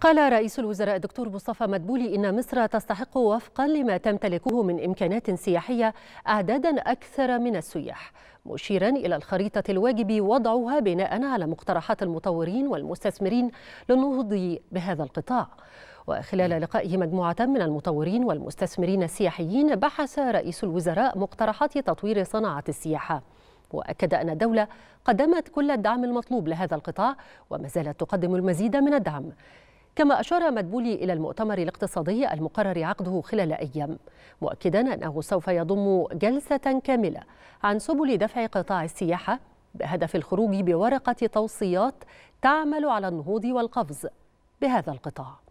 قال رئيس الوزراء الدكتور مصطفى مدبولي إن مصر تستحق وفقا لما تمتلكه من إمكانات سياحية أعدادا أكثر من السياح مشيرا إلى الخريطة الواجب وضعها بناء على مقترحات المطورين والمستثمرين للنهوض بهذا القطاع وخلال لقائه مجموعة من المطورين والمستثمرين السياحيين بحث رئيس الوزراء مقترحات تطوير صناعة السياحة وأكد أن الدولة قدمت كل الدعم المطلوب لهذا القطاع وما زالت تقدم المزيد من الدعم كما أشار مدبولي إلى المؤتمر الاقتصادي المقرر عقده خلال أيام مؤكدا أنه سوف يضم جلسة كاملة عن سبل دفع قطاع السياحة بهدف الخروج بورقة توصيات تعمل على النهوض والقفز بهذا القطاع